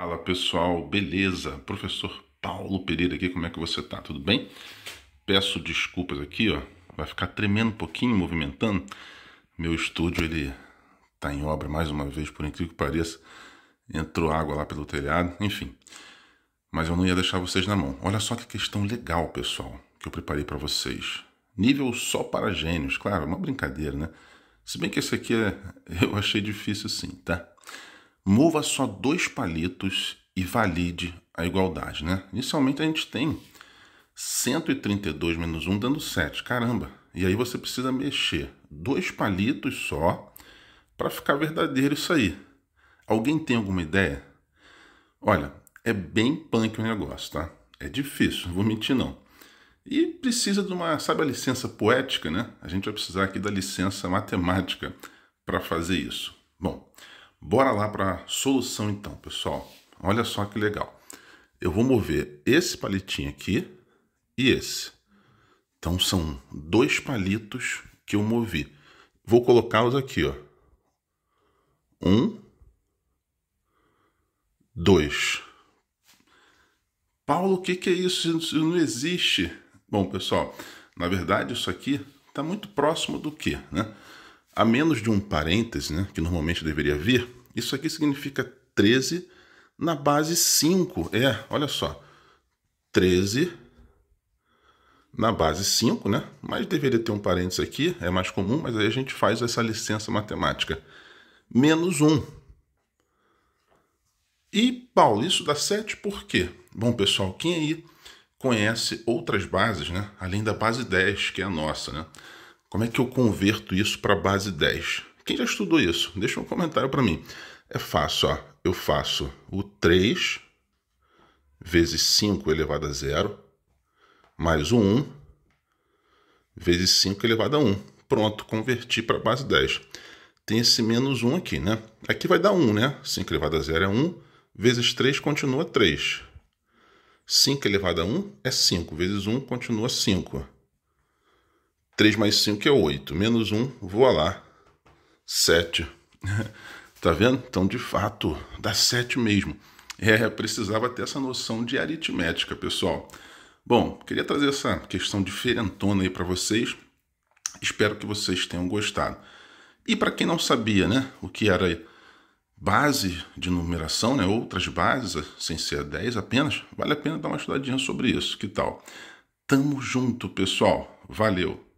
Fala pessoal, beleza? Professor Paulo Pereira aqui, como é que você tá? Tudo bem? Peço desculpas aqui, ó. Vai ficar tremendo um pouquinho, movimentando. Meu estúdio, ele tá em obra mais uma vez, por incrível que pareça. Entrou água lá pelo telhado, enfim. Mas eu não ia deixar vocês na mão. Olha só que questão legal, pessoal, que eu preparei para vocês. Nível só para gênios, claro, é uma brincadeira, né? Se bem que esse aqui é... eu achei difícil sim, tá? mova só dois palitos e valide a igualdade. Né? Inicialmente a gente tem 132 menos 1 dando 7. Caramba! E aí você precisa mexer dois palitos só para ficar verdadeiro isso aí. Alguém tem alguma ideia? Olha, é bem punk o negócio, tá? É difícil, não vou mentir não. E precisa de uma, sabe a licença poética, né? A gente vai precisar aqui da licença matemática para fazer isso. Bom, Bora lá para a solução então, pessoal. Olha só que legal. Eu vou mover esse palitinho aqui e esse. Então são dois palitos que eu movi. Vou colocá-los aqui, ó. Um, dois. Paulo, o que, que é isso? Isso não existe. Bom, pessoal, na verdade isso aqui está muito próximo do que, né? a menos de um parêntese, né, que normalmente deveria vir, isso aqui significa 13 na base 5. É, olha só. 13 na base 5, né? Mas deveria ter um parênteses aqui, é mais comum, mas aí a gente faz essa licença matemática. Menos 1. E, Paulo, isso dá 7 por quê? Bom, pessoal, quem aí conhece outras bases, né? Além da base 10, que é a nossa, né? Como é que eu converto isso para base 10? Quem já estudou isso? Deixa um comentário para mim. É fácil, ó. Eu faço o 3 vezes 5 elevado a 0, mais o 1 vezes 5 elevado a 1. Pronto, converti para base 10. Tem esse menos 1 aqui, né? Aqui vai dar 1, né? 5 elevado a 0 é 1, vezes 3 continua 3. 5 elevado a 1 é 5, vezes 1 continua 5. 3 mais 5 é 8. Menos 1, voa lá. 7. tá vendo? Então, de fato, dá 7 mesmo. É, precisava ter essa noção de aritmética, pessoal. Bom, queria trazer essa questão diferentona aí para vocês. Espero que vocês tenham gostado. E para quem não sabia, né, o que era base de numeração, né, outras bases, sem ser 10 apenas, vale a pena dar uma estudadinha sobre isso. Que tal? Tamo junto, pessoal. Valeu!